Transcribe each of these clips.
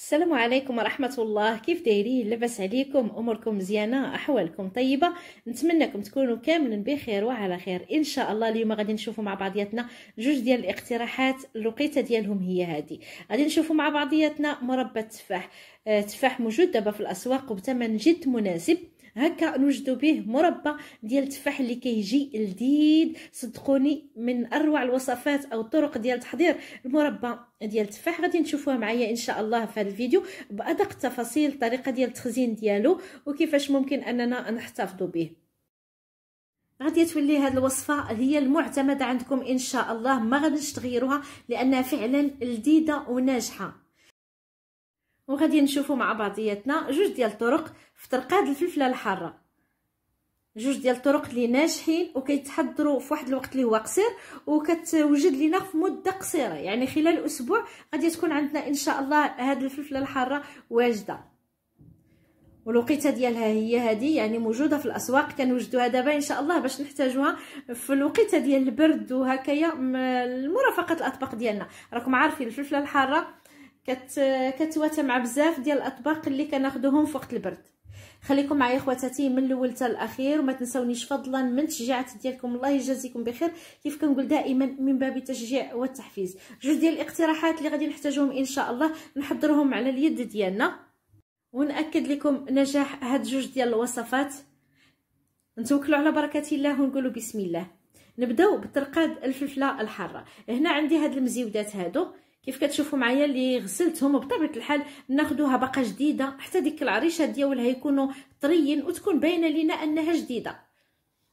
السلام عليكم ورحمة الله كيف دايرين لاباس عليكم أموركم مزيانة أحوالكم طيبة نتمنىكم تكونوا كاملين بخير وعلى خير إن شاء الله اليوم غادي نشوفوا مع بعضياتنا جوج ديال الاقتراحات الوقيته ديالهم هي هذه غادي نشوفوا مع بعضياتنا مربى التفاح التفاح آه، موجود دابا في الأسواق وبثمن جد مناسب هكا نوجدوا به مربى ديال التفاح اللي كيجي لذيذ صدقوني من اروع الوصفات او الطرق ديال تحضير المربى ديال التفاح غادي نشوفوها معايا ان شاء الله في هذا الفيديو بادق التفاصيل الطريقه ديال التخزين ديالو وكيفاش ممكن اننا نحتفظوا به غادي تولي هاد الوصفه هي المعتمده عندكم ان شاء الله ما غاديش تغيروها لانها فعلا لذيذه وناجحه وغادي نشوفوا مع بعضياتنا جوج ديال الطرق في ترقاد الفلفله الحاره جوج ديال الطرق اللي ناجحين وكيتحضروا في واحد الوقت اللي هو قصير وكتوجد لينا في مده قصيره يعني خلال اسبوع غادي تكون عندنا ان شاء الله هذه الفلفله الحاره واجده والوقيته ديالها هي هذه يعني موجوده في الاسواق كنوجدوها دابا ان شاء الله باش نحتاجوها في الوقيته ديال البرد وهكايا لمرافقه الاطباق ديالنا راكم عارفين الفلفله الحاره كت كتواتى مع بزاف ديال الاطباق اللي كناخذوهم في وقت البرد خليكم معايا خواتاتي من الاول حتى الاخير وما تنسونيش فضلا من تشجيعات ديالكم الله يجازيكم بخير كيف كنقول دائما من باب التشجيع والتحفيز جوج ديال الاقتراحات اللي غادي نحتاجهم ان شاء الله نحضرهم على اليد ديالنا ونأكد لكم نجاح هاد جوج ديال الوصفات نتوكلوا على بركه الله ونقولوا بسم الله نبداو بترقاد الفلفله الحاره هنا عندي هاد المزيودات هادو كيف كتشوفوا معايا اللي غسلتهم وبطبيعه الحال ناخذوها باقا جديده حتى ديك العريشه ديالها يكونوا طريين وتكون باينه لينا انها جديده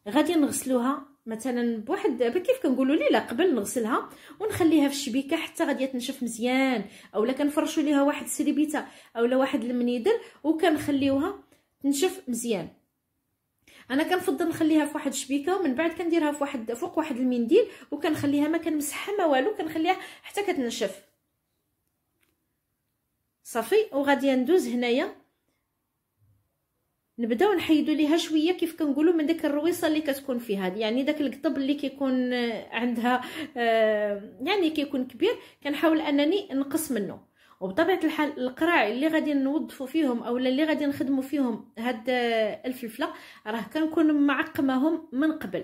غادي نغسلوها مثلا بواحد كيف كنقولوا لا قبل نغسلها ونخليها في الشبيكه حتى غادي تنشف مزيان اولا كنفرشوا ليها واحد سريبيته اولا واحد المنيدر وكنخليوها تنشف مزيان انا كنفضل نخليها في واحد الشبيكه ومن بعد كنديرها في واحد فوق واحد المنديل وكنخليها ما كنمسحها ما والو كنخليها حتى كتنشف صافي وغادي ندوز هنايا نبداو نحيدو ليها شويه كيف كنقولوا من داك الرويصه اللي كتكون فيها يعني داك القطب اللي كيكون آه، عندها آه، يعني كيكون كبير كنحاول انني نقص منه وبطبيعه الحال القراع اللي غادي نوظفوا فيهم اولا اللي غادي نخدموا فيهم هاد آه، الفلفله راه كنكون معقمهم من قبل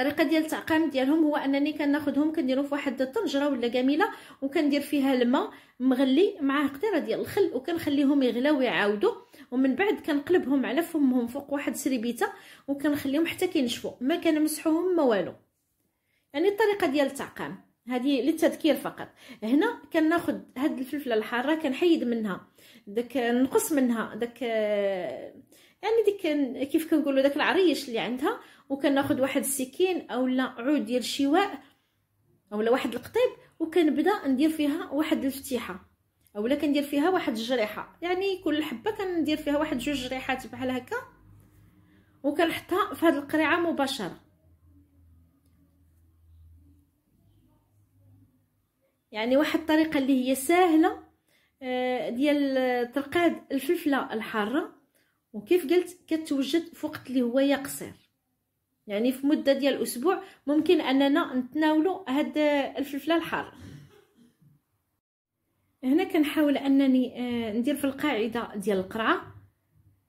الطريقه ديال التعقام ديالهم هو انني كناخذهم كنديرهم في واحد الطنجره ولا جميله وكندير فيها الماء مغلي معاه قطيره ديال الخل وكنخليهم يغلاو ويعاودوا ومن بعد كنقلبهم على فمهم فوق واحد سريبيته وكنخليهم حتى كينشفوا ما كنمسحوهم ما والو يعني الطريقه ديال التعقام هذه للتذكير فقط هنا كناخذ هاد الفلفله الحاره كنحيد منها داك نقص منها داك يعني ديك كيف كنقولوا داك العريش اللي عندها وكناخذ واحد السكين اولا عود ديال الشواء اولا واحد القطيب وكنبدا ندير فيها واحد الفتيحه اولا كندير فيها واحد الجريحه يعني كل حبه كندير فيها واحد جوج جريحات بحال هكا وكنحطها في هذه القريعه مباشره يعني واحد الطريقه اللي هي سهله آه، ديال ترقاد الفلفله الحاره وكيف قلت كتوجد في وقت اللي هو يقصر يعني في مده ديال اسبوع ممكن اننا نتناولوا هاد الفلفله الحار هنا كنحاول انني آه، ندير في القاعده ديال القرعه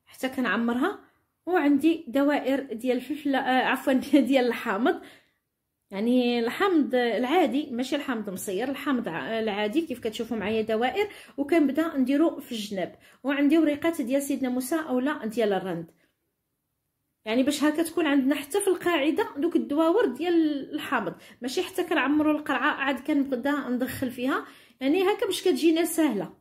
حتى كنعمرها وعندي دوائر ديال الفلفله آه، عفوا ديال الحامض يعني الحامض العادي ماشي الحامض مصير الحامض العادي كيف كتشوفوا معايا دوائر وكنبدا نديرو في الجناب وعندي وريقات ديال سيدنا موسى اولا ديال الرند يعني باش هكا تكون عندنا حتى في القاعده دوك الدواور ديال الحامض ماشي حتى كنعمروا القرعه عاد كنبدا ندخل فيها يعني هكا باش كتجينا سهله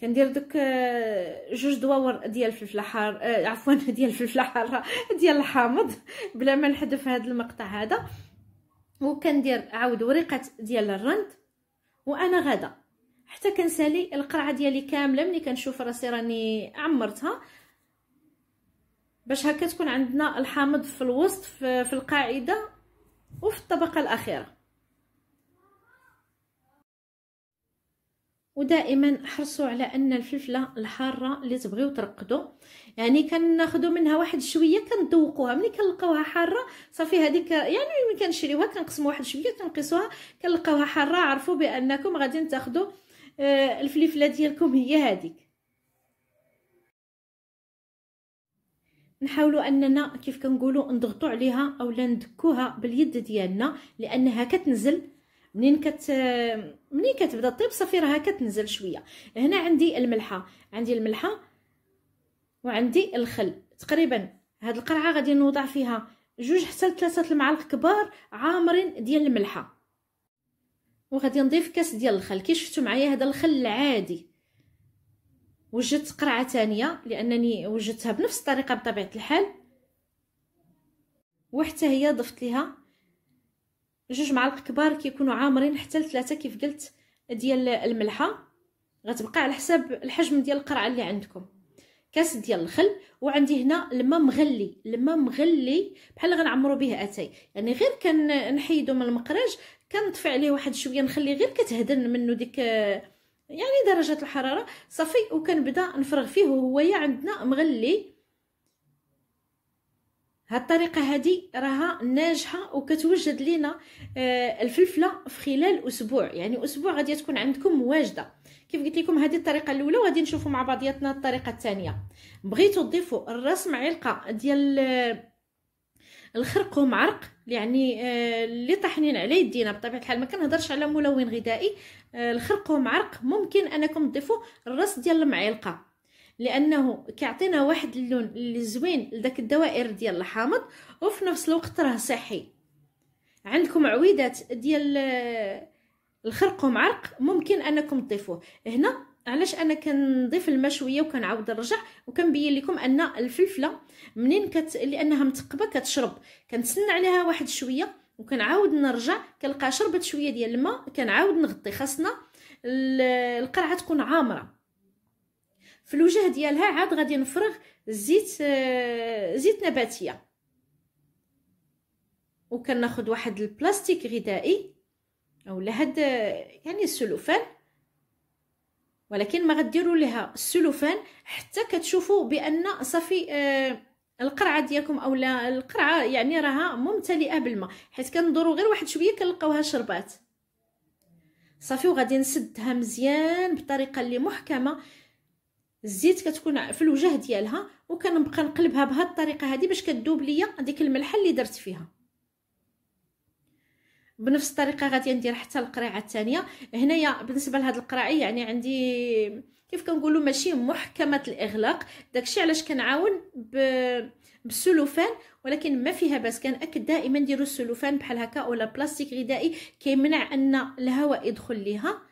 كندير دوك آه، جوج دواور ديال الفلفل حار آه، عفوا ديال الفلفل حار ديال الحامض بلا ما نحذف هذا المقطع هذا وكندير عاود ورقه ديال الرند وانا غدا حتى كنسالي القرعه ديالي كامله ملي كنشوف راسي راني عمرتها باش هكا تكون عندنا الحامض في الوسط في, في القاعده وفي الطبقه الاخيره ودائما حرصوا على ان الفلفله الحاره اللي تبغيو ترقدوا يعني كناخذوا منها واحد شويه كندوقوها ملي كنلقاوها حاره صافي هذيك يعني ملي كنشريوها كنقسموا واحد شويه كنقيسوها كنلقاوها حاره عرفوا بانكم غادي تاخذوا آه، الفلفله ديالكم هي هذيك نحاولوا اننا كيف كنقولوا نضغطوا عليها اولا ندكوها باليد ديالنا لانها كتنزل منين كت منين كتبدا طيب صافي راها كتنزل شويه هنا عندي الملحه عندي الملحه وعندي الخل تقريبا هاد القرعه غادي نوضع فيها جوج حتى ثلاثه المعالق كبار عامرين ديال الملحه وغادي نضيف كاس ديال الخل كي شفتوا معايا هذا الخل العادي وجدت قرعه ثانيه لانني وجدتها بنفس الطريقه بطبيعه الحال وحتى هي ضفت لها جوج معالق كبار كيكونوا عامرين حتى لثلاثه كيف قلت ديال الملحه غتبقى على حساب الحجم ديال القرعه اللي عندكم كاس ديال الخل وعندي هنا الماء مغلي الماء مغلي بحال غنعمرو به اتاي يعني غير كنحيدو من المقراج كنطفي عليه واحد شويه نخليه غير كتهدن منه ديك يعني درجه الحراره صافي وكنبدا نفرغ فيه وهويا عندنا مغلي هاد الطريقه هادي راها ناجحه وكتوجد لينا آه، الفلفله في خلال اسبوع يعني اسبوع غادي تكون عندكم واجده كيف قلت لكم هذه الطريقه الاولى وغادي نشوفوا مع بعضياتنا الطريقه الثانيه بغيتو تضيفوا الرسم علقة ديال آه، الخرقوم عرق يعني آه، اللي طاحنين على يدينا بطبيعه الحال ما كنهضرش على ملون غذائي الخرق معرق ممكن انكم تضيفوا الراس ديال المعلقه لانه كيعطينا واحد اللون اللي زوين لذاك الدوائر ديال الحامض وفي نفس الوقت راه صحي عندكم عويدات ديال آه، الخرق ومعرق ممكن انكم تضيفوه هنا علاش انا كنضيف المشويه وكنعاود نرجع وكنبين لكم ان الفلفله منين كت... لانها متقبه كتشرب كنتسنى عليها واحد شويه وكنعاود نرجع كنلقى شربت شويه ديال الماء كنعاود نغطي خاصنا القرعه تكون عامره في الوجه ديالها عاد غادي نفرغ زيت آه، زيت نباتيه وكناخذ واحد البلاستيك غذائي اولا هاد آه، يعني السلوفان ولكن ما غديروا لها السلوفان حتى كتشوفوا بان صافي آه القرعه ديالكم اولا القرعه يعني راها ممتلئه بالماء حيت كندورو غير واحد شويه كنلقاوها شربات صافي وغادي نسدها مزيان بطريقه اللي محكمه الزيت كتكون في الوجه ديالها وكنبقى نقلبها بهاد الطريقه هذه باش كتذوب ليا ديك الملحه اللي درت فيها بنفس الطريقه غادي ندير حتى القريعه الثانيه هنايا بالنسبه لهاد القراعي يعني عندي كنقولوا ماشي محكمه الاغلاق داكشي علاش كنعاون ب بسلوفان ولكن ما فيها باس كنأكد دائما ديروا السلوفان بحال هكا ولا بلاستيك غذائي كيمنع ان الهواء يدخل ليها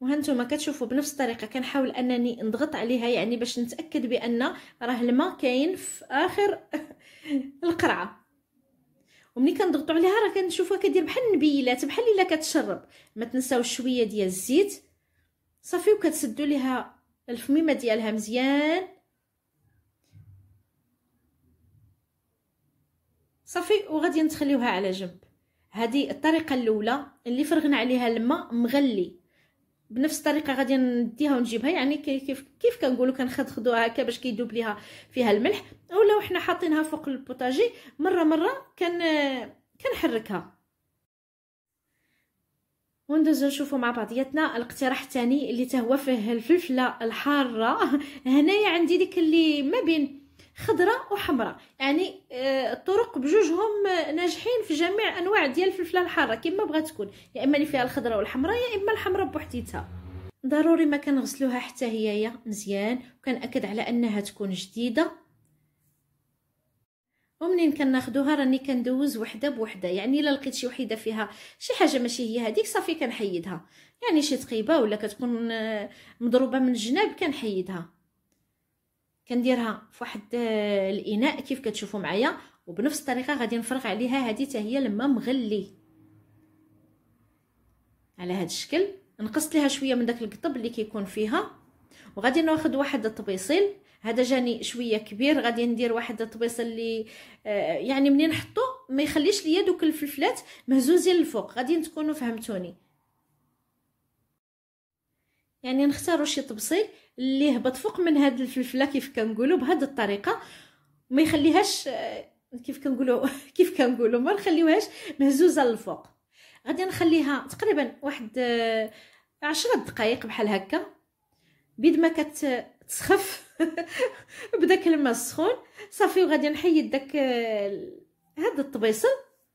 وهانتوما كتشوفوا بنفس الطريقه كنحاول انني نضغط عليها يعني باش نتاكد بان راه الماء كاين في اخر القرعه ومني كنضغطوا عليها راه كنشوفوها كدير بحال النبيلات بحال الا كتشرب ما تنساو شويه ديال الزيت صافي وكتسدوا ليها الفميمه ديالها مزيان صافي وغادي نتخليوها على جنب هذه الطريقه الاولى اللي فرغنا عليها الماء مغلي بنفس الطريقه غادي نديها ونجيبها يعني كيف كيف كنقولوا كنخدخدوها هكا باش كيدوب ليها فيها الملح اولا وحنا حاطينها فوق البوطاجي مره مره كن كنحركها وندوزو نشوفو مع بعضياتنا الاقتراح الثاني اللي تهوى فيه الفلفله الحاره هنايا عندي ديك اللي ما بين خضراء وحمراء يعني آه، الطرق بجوجهم آه، ناجحين في جميع انواع ديال الفلفله الحاره كما بغات تكون يا اما اللي فيها الخضراء والحمراء يا اما الحمراء بوحديتها ضروري ما كنغسلوها حتى هي مزيان وكنأكد على انها تكون جديده ومنين كناخدوها راني كندوز وحده بوحده يعني الا لقيت شي وحده فيها شي حاجه ماشي هي هذيك صافي كنحيدها يعني شي تقيبه ولا كتكون آه، مضروبه من الجناب كنحيدها كنديرها فواحد آه، الاناء كيف كتشوفوا معايا وبنفس الطريقه غادي نفرغ عليها هذه حتى هي لما مغلي على هذا الشكل نقصت لها شويه من داك القطب اللي كيكون فيها وغادي ناخذ واحد الطبيصيل هذا جاني شويه كبير غادي ندير واحد الطبيصيل اللي آه يعني منين نحطو ما يخليش ليا دوك الفلفلات مهزوزين الفوق غادي تكونوا فهمتوني يعني نختاروا شي طبصيل اللي هبط فوق من هاد الفلفله كيف كنقولوا بهاد الطريقه ما يخليهاش آه، كيف كنقولوا كيف كنقولوا ما نخليوهاش مهزوزه للفوق غادي نخليها تقريبا واحد آه، عشرة دقائق بحال هكا بيد ما كتسخف بداك الماء السخون صافي وغادي نحيد داك آه، هاد الطبيصل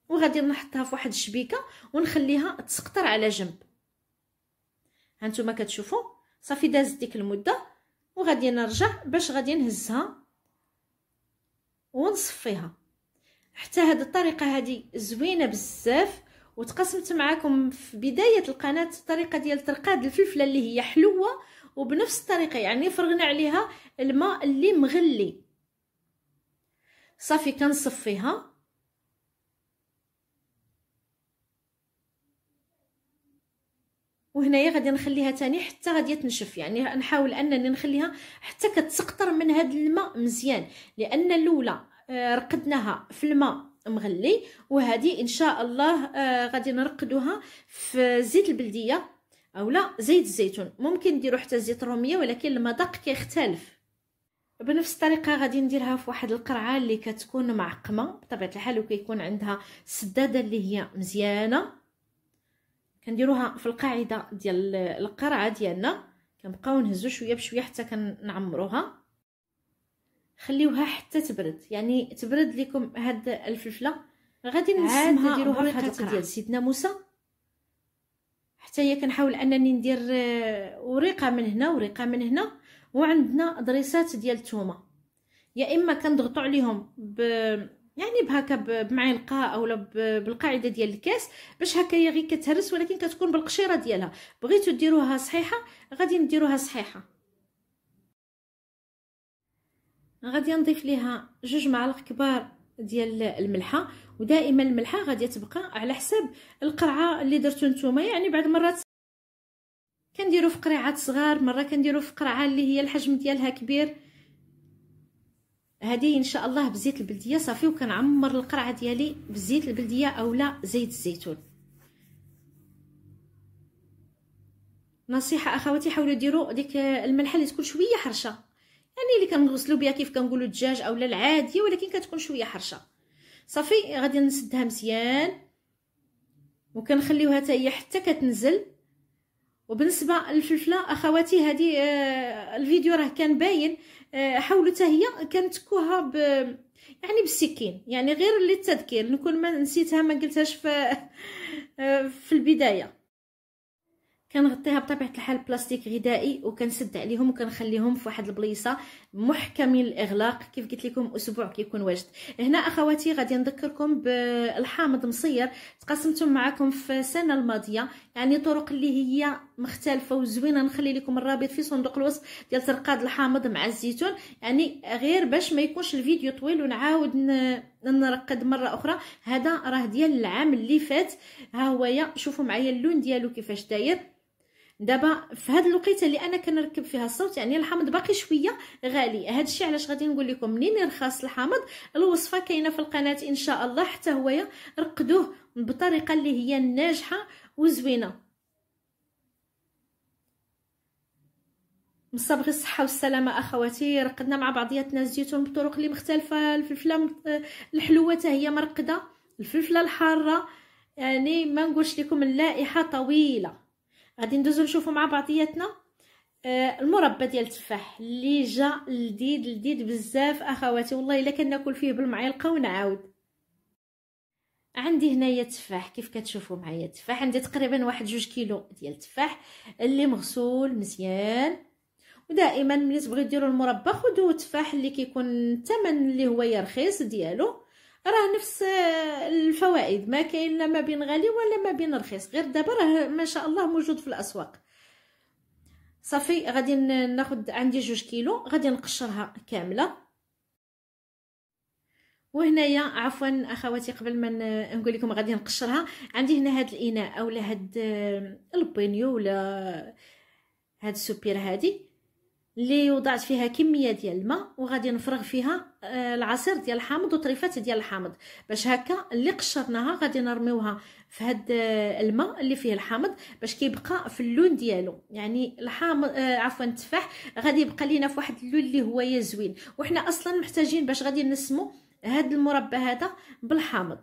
وغادي نحطها في واحد الشبيكه ونخليها تسقطر على جنب هانتوما كتشوفوا صافي دازت ديك المده وغادي نرجع باش غادي نهزها ونصفيها حتى هاد الطريقه هادي زوينه بزاف وتقسمت معكم في بدايه القناه الطريقه ديال ترقاد الفلفله اللي هي حلوه وبنفس الطريقه يعني فرغنا عليها الماء اللي مغلي صافي كنصفيها وهنايا غادي نخليها تاني حتى غادي تنشف يعني نحاول انني نخليها حتى كتسقطر من هذا الماء مزيان لان الاولى آه، رقدناها في الماء مغلي وهذه ان شاء الله آه، غادي نرقدوها في زيت البلديه اولا زيت الزيتون ممكن نديرو حتى زيت الروميه ولكن المذاق كيختلف بنفس الطريقه غادي نديرها في واحد القرعه اللي كتكون معقمه بطبيعه الحال وكيكون عندها سداده اللي هي مزيانه كنديروها في القاعده ديال القرعه ديالنا كنبقاو نهزو شويه بشويه حتى كنعمروها خليوها حتى تبرد يعني تبرد لكم هاد الفلفله غادي نسمها نديروها في ديال سيدنا موسى حتى هي كنحاول انني ندير آه، وريقه من هنا وريقه من هنا وعندنا ضريسات ديال الثومه يا اما كنضغطوا عليهم ب يعني بهكا بمعلقه اولا بالقاعده ديال الكاس باش هكا هي غير كتهرس ولكن كتكون بالقشيره ديالها بغيتو ديروها صحيحه غادي نديروها صحيحه غادي نضيف ليها جوج معالق كبار ديال الملحه ودائما الملحه غادي تبقى على حساب القرعه اللي درتو نتوما يعني بعض المرات كنديرو في قريعات صغار مره كنديرو في قرعه اللي هي الحجم ديالها كبير هذه ان شاء الله بزيت البلديه صافي وكنعمر القرعه ديالي بزيت البلديه اولا زيت الزيتون نصيحه اخواتي حاولوا ديروا ديك الملحه اللي تكون شويه حرشه يعني اللي كنغسلوا بها كيف كنقولوا الدجاج اولا العاديه ولكن كتكون شويه حرشه صافي غادي نسدها مزيان وكنخليوها حتى هي حتى كتنزل وبالنسبه للفلفله اخواتي هذه آه، الفيديو راه كان باين آه، حاولوا تاهي كنتكوها ب يعني بالسكين يعني غير للتذكير نكون ما نسيتها ما قلتهاش في آه، في البدايه كنغطيها بطبيعه الحال بلاستيك غذائي وكنسد عليهم وكنخليهم في واحد البليصه محكمين الاغلاق كيف قلت لكم اسبوع كيكون واجد هنا اخواتي غادي نذكركم بالحامض مصير تقاسمتم معكم في السنه الماضيه يعني طرق اللي هي مختلفه وزوينه نخلي لكم الرابط في صندوق الوصف ديال ترقاد الحامض مع الزيتون يعني غير باش ما يكونش الفيديو طويل ونعاود نرقد مره اخرى هذا راه ديال العام اللي فات ها هويا شوفوا معايا اللون ديالو كيفاش داير دابا في هاد الوقيته اللي انا كنركب فيها الصوت يعني الحامض باقي شويه غالي هاد الشيء علاش غادي نقول لكم منين يرخص الحامض الوصفه كاينه في القناه ان شاء الله حتى هويا رقدوه بطريقه اللي هي ناجحه وزوينه مصابغ الصحه والسلامه اخواتي رقدنا مع بعضياتنا الزيتون بطرق اللي مختلفه الفلفله الحلوه حتى هي مرقده الفلفله الحاره يعني ما نقولش لكم اللائحه طويله غادي ندوزو نشوفو مع بعضياتنا آه، المربى ديال التفاح اللي جا لذيذ لذيذ بزاف اخواتي والله الا كناكل فيه بالمعلقه ونعاود عندي هنايا تفاح كيف كتشوفوا معايا تفاح عندي تقريبا واحد جوج كيلو ديال التفاح اللي مغسول مزيان ودائما ملي تبغي ديروا المربى خذوا تفاح اللي كيكون الثمن اللي هو رخيص ديالو راه نفس آه، الفوائد ما كاين لا ما بين غالي ولا ما بين رخيص غير دابا راه ما شاء الله موجود في الاسواق صافي غادي ناخد عندي جوج كيلو غادي نقشرها كامله وهنايا عفوا اخواتي قبل ما نقول لكم غادي نقشرها عندي هنا هذا الاناء اولا هذا آه، البينيو ولا هذا السوبير هذه اللي وضعت فيها كميه ديال الماء وغادي نفرغ فيها آه، العصير ديال الحامض وطريفات ديال الحامض باش هكا اللي قشرناها غادي نرميوها في هاد آه، الماء اللي فيه الحامض باش كيبقى في اللون ديالو يعني الحامض آه عفوا التفاح غادي يبقى لينا في واحد اللون اللي هو يا زوين وحنا اصلا محتاجين باش غادي نسمو هاد المربى هذا بالحامض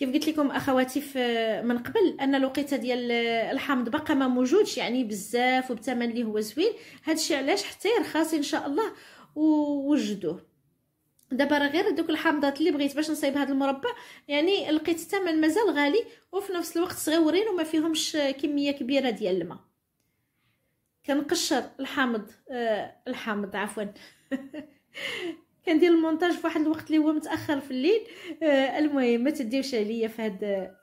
كيف قلت لكم اخواتي من قبل ان الوقيته ديال الحامض باقا ما موجودش يعني بزاف وبثمن اللي هو زوين الشيء علاش حتى يرخص ان شاء الله ووجدوه دابا راه غير دوك الحامضات اللي بغيت باش نصايب هذا المربى يعني لقيت الثمن مازال غالي وفي نفس الوقت صغيورين وما فيهمش كميه كبيره ديال الماء كنقشر الحامض آه الحامض عفوا كندير المونتاج في واحد الوقت اللي هو متاخر في الليل آه المهم ما تديوش عليا في هاد آه،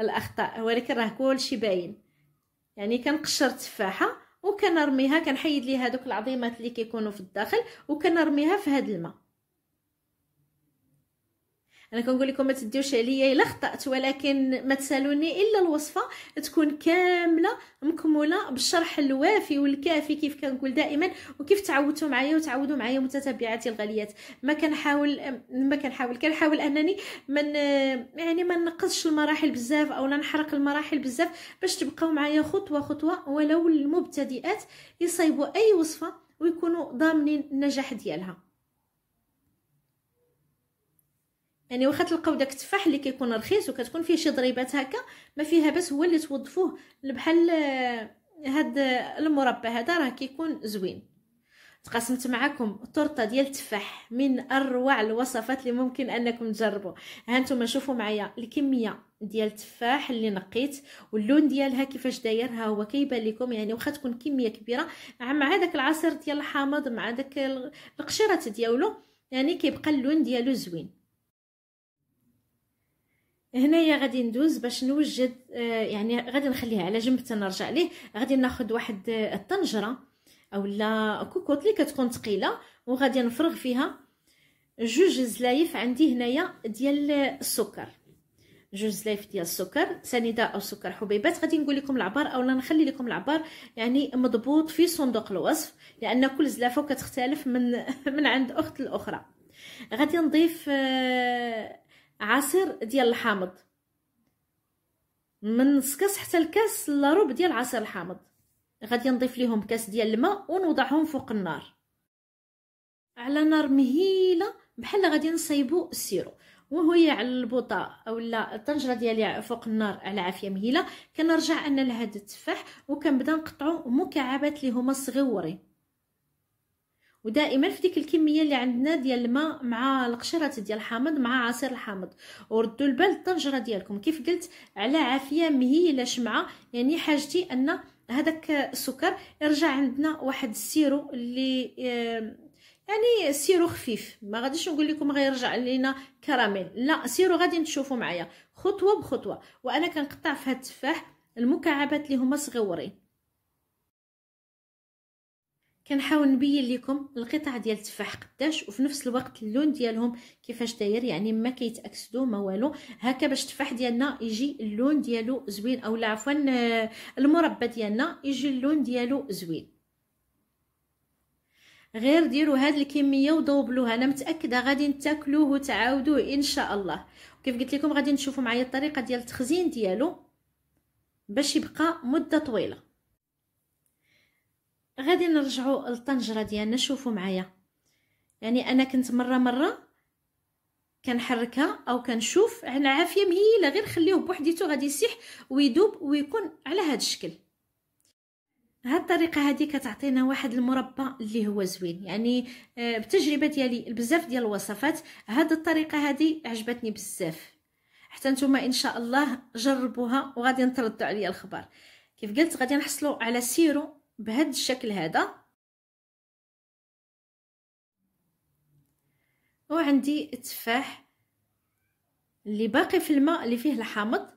الاخطاء ولكن راه كلشي باين يعني كنقشر تفاحه وكنرميها كنحيد ليها دوك العظيمات اللي كيكونوا في الداخل وكنرميها في هاد الماء انا كنقول لكم ما تديوش عليا الا خطات ولكن ما تسالوني الا الوصفه تكون كامله مكموله بالشرح الوافي والكافي كيف كنقول دائما وكيف تعودتوا معايا وتعودوا معايا متتبعاتي الغاليات ما كنحاول ما كنحاول كنحاول انني من يعني ما نقصش المراحل بزاف او نحرق المراحل بزاف باش تبقاو معايا خطوه خطوه ولو المبتدئات يصيبوا اي وصفه ويكونوا ضامنين النجاح ديالها يعني واخا تلقاو داك التفاح اللي كيكون رخيص وكتكون فيه شي ضريبات هكا ما فيها باس هو اللي توظفوه بحال آه، هاد آه، المربى هذا راه كيكون زوين تقاسمت معكم طرطه ديال التفاح من اروع الوصفات اللي ممكن انكم تجربوا ها نتوما شوفوا معايا الكميه ديال التفاح اللي نقيت واللون ديالها كيفاش داير ها هو كيبان لكم يعني واخا تكون كميه كبيره مع داك العصير ديال الحامض مع داك القشيرات ديالو يعني كيبقى اللون ديالو زوين هنايا غادي ندوز باش نوجد آه، يعني غادي نخليها على جنب حتى نرجع ليه غادي ناخذ واحد آه، الطنجره اولا كوكوط اللي كتكون ثقيله وغادي نفرغ فيها جوج زلايف عندي هنايا ديال السكر جوج زلايف ديال السكر سنيده او سكر حبيبات غادي نقول لكم العبار اولا نخلي لكم العبار يعني مضبوط في صندوق الوصف لان كل زلافه كتختلف من من عند اخت الاخرى غادي نضيف آه، عصير ديال الحامض من نص كاس حتى الكاس لربع ديال عصير الحامض غادي نضيف ليهم كاس ديال الماء ونوضعهم فوق النار على نار مهيله بحال غادي نصايبو السيرو وهي على البوطه اولا الطنجره ديالي فوق النار على عافيه مهيله كنرجع انا لهاد التفاح وكنبدا نقطعو مكعبات اللي هما صغيورين ودائما في ديك الكميه اللي عندنا ديال الماء مع القشرات ديال الحامض مع عصير الحامض وردوا البال الطنجره ديالكم كيف قلت على عافيه مهيله شمعه يعني حاجتي ان هذاك السكر يرجع عندنا واحد السيرو اللي آه، يعني سيرو خفيف ما غاديش نقول لكم غيرجع لينا كراميل لا سيرو غادي تشوفوا معايا خطوه بخطوه وانا كنقطع في هاد التفاح المكعبات اللي هما صغيورين كنحاول نبين لكم القطع ديال التفاح قداش وفي نفس الوقت اللون ديالهم كيفاش داير يعني ما كيتاكسدوا ما والو هكا باش التفاح ديالنا يجي اللون ديالو زوين اولا عفوا آه، المربى ديالنا يجي اللون ديالو زوين غير ديروا هاد الكميه وضوبلوها انا متاكده غادي تاكلوه وتعاودوه ان شاء الله وكيف قلت لكم غادي نشوفوا معايا الطريقه ديال التخزين ديالو باش يبقى مده طويله غادي نرجعوا للطنجره ديالنا شوفوا معايا يعني انا كنت مره مره كنحركها او كنشوف على عافيه مهيله غير خليوه بوحديته غادي يسيح ويدوب ويكون على هذا الشكل هاد الطريقه هذه كتعطينا واحد المربى اللي هو زوين يعني آه، بتجربه ديالي بزاف ديال الوصفات هاد الطريقه هذه عجبتني بزاف حتى نتوما ان شاء الله جربوها وغادي نتردوا عليا الخبر كيف قلت غادي نحصلوا على سيرو بهذا الشكل هذا وعندي التفاح اللي باقي في الماء اللي فيه الحامض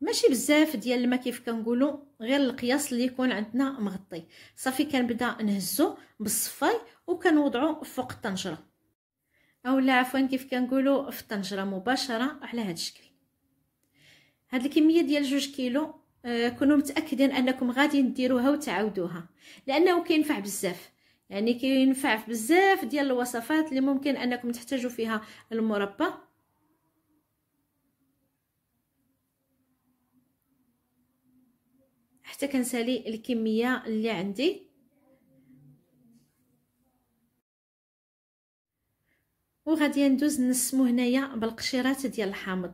ماشي بزاف ديال الماء كيف كنقولوا غير القياس اللي يكون عندنا مغطي صافي كنبدا نهزو بالصفاي وكنوضعو فوق الطنجره اولا عفوا كيف كنقولوا في الطنجره مباشره على هذا الشكل هاد الكميه ديال جوج كيلو آه، كونوا متاكدين انكم غادي ديروها وتعاودوها لانه كينفع بزاف يعني كينفع بزاف ديال الوصفات اللي ممكن انكم تحتاجوا فيها المربى حتى كنسالي الكميه اللي عندي وغادي ندوز نسمو هنايا بالقشيرات ديال الحامض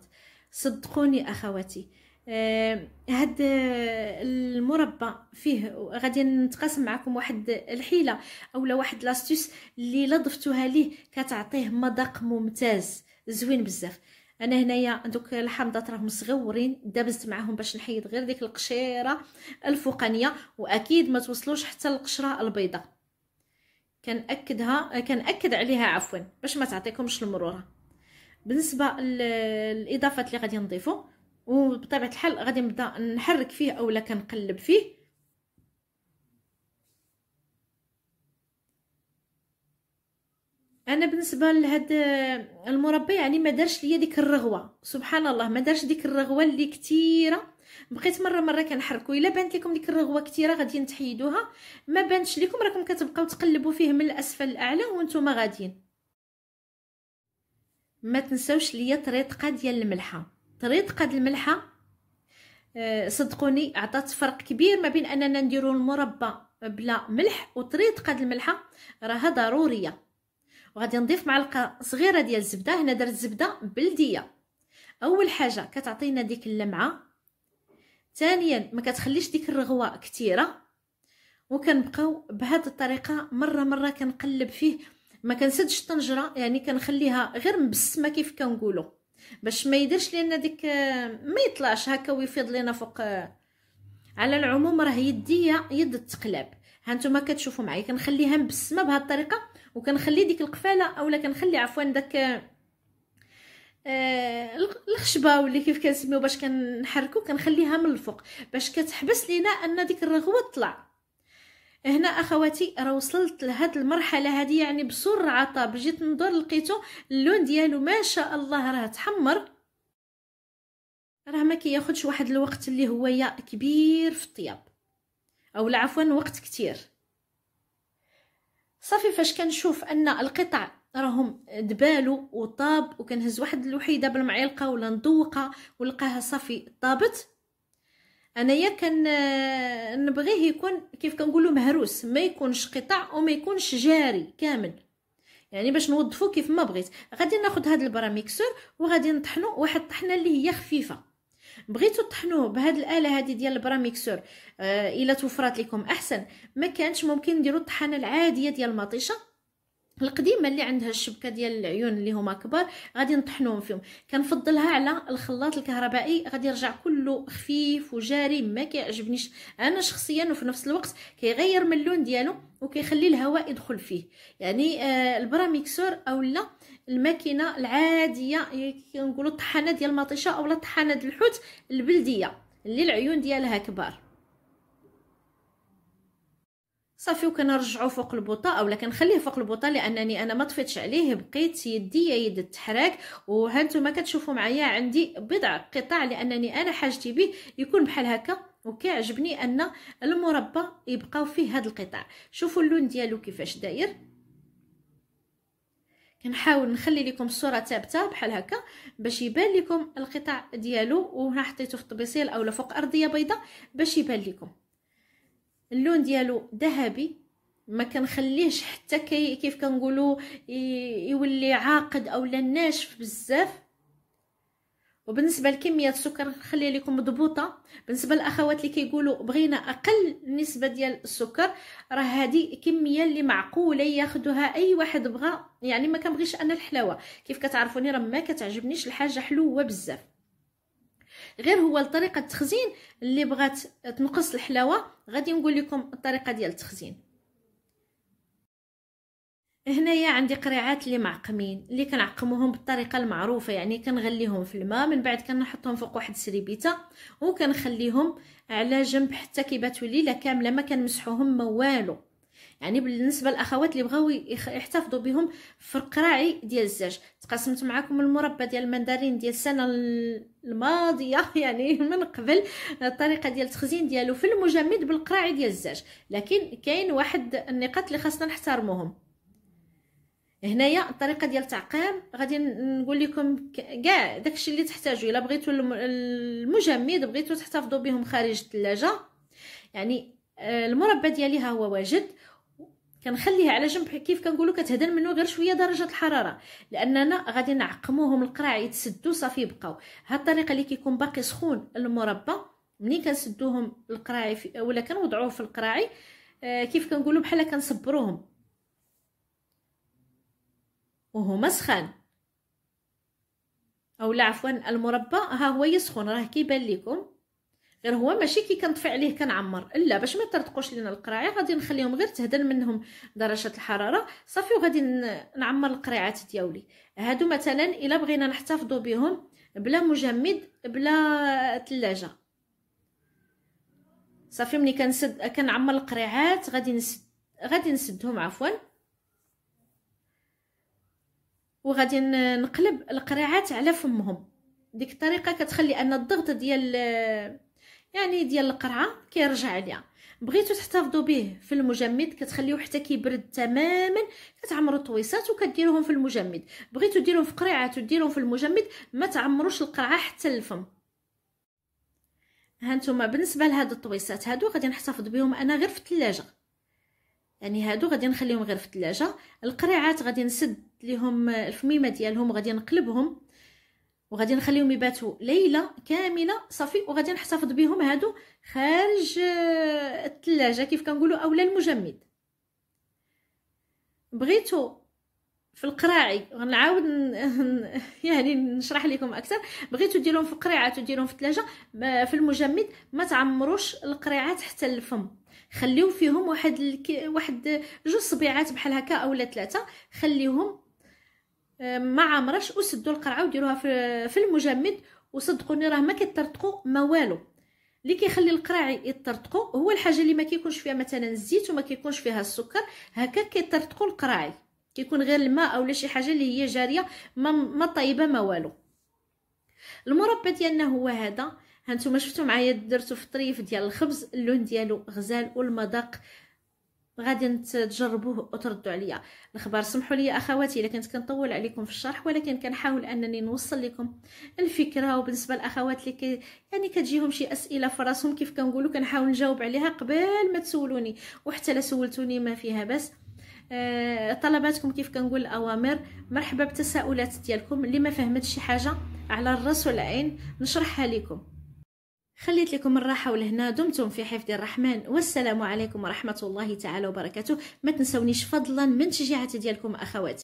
صدقوني اخواتي آه، هاد آه، المربى فيه غادي نتقاسم معكم واحد الحيله اولا واحد لاستيس اللي لضفتوها ضفتوها ليه كتعطيه مذاق ممتاز زوين بزاف انا هنايا دوك الحامضات راهم صغورين دابزت معاهم باش نحيد غير ديك القشيره الفوقانيه واكيد ما توصلوش حتى القشره البيضاء كنأكدها كنأكد عليها عفوا باش ما تعطيكمش المروره بالنسبه للاضافات اللي غادي نضيفو وبطبيعه الحال غادي نبدا نحرك فيه اولا كنقلب فيه انا بالنسبه لهاد المربى يعني ما دارش ليا ديك الرغوه سبحان الله ما دارش ديك الرغوه اللي كثيره بقيت مره مره كنحركو الا بانت لكم ديك الرغوه كثيره غادي نتحيدوها ما بانتش لكم راكم كتبقاو تقلبوا فيه من الاسفل الاعلى وانتم غاديين ما تنساوش ليا طريقه ديال الملحه قد الملحه آه، صدقوني عطات فرق كبير ما بين اننا نديرو المربى بلا ملح قد الملحه راها ضروريه وغادي نضيف معلقه صغيره ديال الزبده هنا درت زبده بلديه اول حاجه كتعطينا ديك اللمعه ثانيا ما كتخليش ديك الرغوه كثيره وكنبقاو بهذه الطريقه مره مره كنقلب فيه ما كنسدش الطنجره يعني كنخليها غير مبسمه كيف كنقولوا باش ما يديرش لينا ديك ما يطلعش هكا ويفيض لينا فوق على العموم راه يديه يد التقلاب هانتوما كتشوفوا معايا كنخليها مبسمه بهذه الطريقه وكنخلي ديك القفاله اولا كنخلي عفوا داك آه الخشبه ولا كيف كنسميو باش كنحركو كنخليها من الفوق باش كتحبس لينا ان ديك الرغوه تطلع هنا اخواتي راه وصلت لهاد المرحله هذه يعني بسرعه طاب جيت ندور لقيتو اللون ديالو ما شاء الله راه تحمر راه ما كياخذش واحد الوقت اللي هو يا كبير في الطياب او عفوا وقت كتير صافي فاش كنشوف ان القطع راهم دبالو وطاب وكنهز واحد الوحيده بالمعلقه ولا ندوقه ولقاها صافي طابت انايا كان آه، نبغيه يكون كيف كنقولوا مهروس ما يكونش قطع وما يكونش جاري كامل يعني باش نوظفو كيف ما بغيت غادي ناخذ هاد البراميكسور وغادي نطحنو واحد الطحنه اللي هي خفيفه بغيتو تطحنوه بهاد الاله هادي ديال البراميكسور آه الا توفرات لكم احسن ما كانش ممكن نديرو الطحانه العاديه ديال المطيشه القديمه اللي عندها الشبكه ديال العيون اللي هما كبار غادي نطحنوهم فيهم كنفضلها على الخلاط الكهربائي غادي يرجع كله خفيف وجاري ما كيعجبنيش انا شخصيا وفي نفس الوقت كيغير من اللون ديالو وكيخلي الهواء يدخل فيه يعني آه البراميكسور اولا الماكينه العاديه كنقولوا الطحانه ديال المطيشه اولا الطحانه ديال الحوت البلديه اللي العيون ديالها كبار صافي وكنرجعو فوق البوطه اولا كنخليه فوق البوطه لانني انا ما طفيتش عليه بقيت يدي يد التحراك وهانتوما كتشوفوا معايا عندي بضع قطع لانني انا حاجتي به يكون بحال هكا وكيعجبني ان المربى يبقاو فيه هاد القطع شوفوا اللون ديالو كيفاش داير كنحاول نخلي لكم الصوره ثابته بحال هكا باش يبان لكم القطع ديالو وهنا حطيته في الطبيسيل اولا فوق ارضيه بيضاء باش يبان لكم اللون ديالو ذهبي ما كنخليهش حتى كي كيف كنقولوا يولي عاقد اولا ناشف بزاف وبالنسبه لكميه السكر نخليها لكم مضبوطه بالنسبه للاخوات اللي كيقولوا بغينا اقل نسبه ديال السكر راه هذه كميه اللي معقوله ياخذها اي واحد بغى يعني ما كنبغيش انا الحلاوه كيف كتعرفوني راه ما كتعجبنيش الحاجه حلوه بزاف غير هو طريقه التخزين اللي بغات تنقص الحلاوه غادي نقول لكم الطريقه ديال التخزين هنايا عندي قريعات اللي معقمين اللي كنعقموهم بالطريقه المعروفه يعني كنغليهم في الماء من بعد كنحطهم فوق واحد السريبيته وكنخليهم على جنب حتى كيباتوا ليله كامله ما كنمسحوهم ما والو يعني بالنسبه للاخوات اللي بغاو يحتفظوا بهم في القراعي ديال الزاج تقاسمت معكم المربى ديال المندرين ديال السنه الماضيه يعني من قبل الطريقه ديال التخزين ديالو في المجمد بالقراعي ديال الزاج لكن كاين واحد النقاط اللي خاصنا نحترموهم هنايا الطريقه ديال التعقيم غادي نقول لكم كاع داكشي اللي تحتاجوا الا بغيتوا المجمد بغيتوا تحتفظوا بهم خارج الثلاجه يعني آه، المربى ديالي ها هو واجد كنخليها على جنب كيف كنقولوا كتهدر منه غير شويه درجه الحراره لاننا غادي نعقموهم القراع يتسدوا صافي يبقاو هاد الطريقه اللي كيكون باقي سخون المربى ملي كنسدوهم القراعي ولا كنوضعوه في القراعي آه، كيف كنقولوا بحال كنصبروهم وهما سخان او لا عفوا المربى ها هو يسخن راه كيبان لكم غير هو ماشي كي كنطفي عليه كنعمر لا باش ما ترتقوش لينا القراعي غادي نخليهم غير تهدل منهم درجه الحراره صافي وغادي نعمر القريعات ديالي هادو مثلا الا بغينا نحتفظوا بهم بلا مجمد بلا ثلاجه صافي ملي كنسد كنعمر القريعات غادي نسد غادي نسدهم عفوا وغادي نقلب القريعات على فمهم ديك الطريقه كتخلي ان الضغط ديال يعني ديال القرعه كيرجع عليها بغيتو تحتفظوا به في المجمد كتخليوه حتى كيبرد تماما كتعمروا الطويسات وكديروهم في المجمد بغيتو ديروهم في قريعات وديروهم في المجمد ما تعمروش القرعه حتى الفم هانتوما بالنسبه لهاد الطويسات هادو غادي نحتفظ بهم انا غير في الثلاجه يعني هادو غادي نخليهم غير في الثلاجه القريعات غادي نسد ليهم الفميمه ديالهم وغادي نقلبهم وغادي نخليهم يباتوا ليله كامله صافي وغادي نحتفظ بهم هادو خارج آه، الثلاجه كيف كنقولوا اولا المجمد بغيتو في القراعي غنعاود يعني نشرح لكم اكثر بغيتو ديرهم في القريعات وديرهم في الثلاجه في المجمد ما تعمروش القريعات حتى الفم خليو فيهم واحد الك... واحد جوج صبيعات بحال هكا اولا ثلاثه خليهم ما عامرش وسدوا القرعه وديروها في, في المجمد وصدقوني راه ما كيطرطقوا ما والو اللي كيخلي القراعي يطرطقوا هو الحاجه اللي ما كيكونش فيها مثلا الزيت وما كيكونش فيها السكر هكا كيطرطقوا القراعي كيكون غير الماء اولا شي حاجه اللي هي جاريه ما, ما طايبه ما والو المربى ديالنا هو هذا هانتوما شفتوا معايا درتو في الطريف ديال الخبز اللون ديالو غزال والمذاق غادي تجربوه وتردوا عليا الخبر سمحوا لي اخواتي الا كنت كنطول عليكم في الشرح ولكن كنحاول انني نوصل لكم الفكره وبالنسبه للاخوات اللي كي يعني كتجيهم شي اسئله في راسهم كيف كنقولوا كنحاول نجاوب عليها قبل ما تسولوني وحتى لا سولتوني ما فيها بس آه طلباتكم كيف كنقول الاوامر مرحبا بالتساؤلات ديالكم اللي ما فهمتش شي حاجه على الراس والعين نشرحها لكم خليت لكم الراحة ولهنا دمتم في حفظ الرحمن والسلام عليكم ورحمة الله تعالى وبركاته ما تنسونيش فضلا من تشجيعات ديالكم أخوات